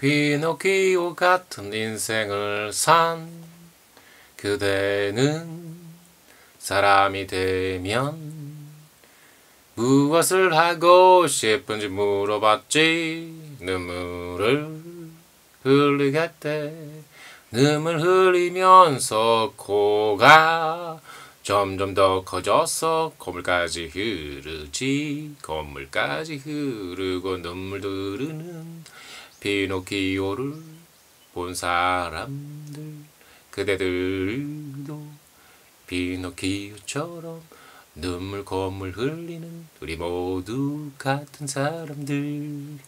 피노키오 같은 인생을 산 그대는 사람이 되면 무엇을 하고 싶은지 물어봤지 눈물을 흘리겠대 눈물 흘리면서 코가 점점 더 커져서 건물까지 흐르지 건물까지 흐르고 눈물 흐르는 피노키오를 본 사람들 그대들도 피노키오처럼 눈물 콧물 흘리는 우리 모두 같은 사람들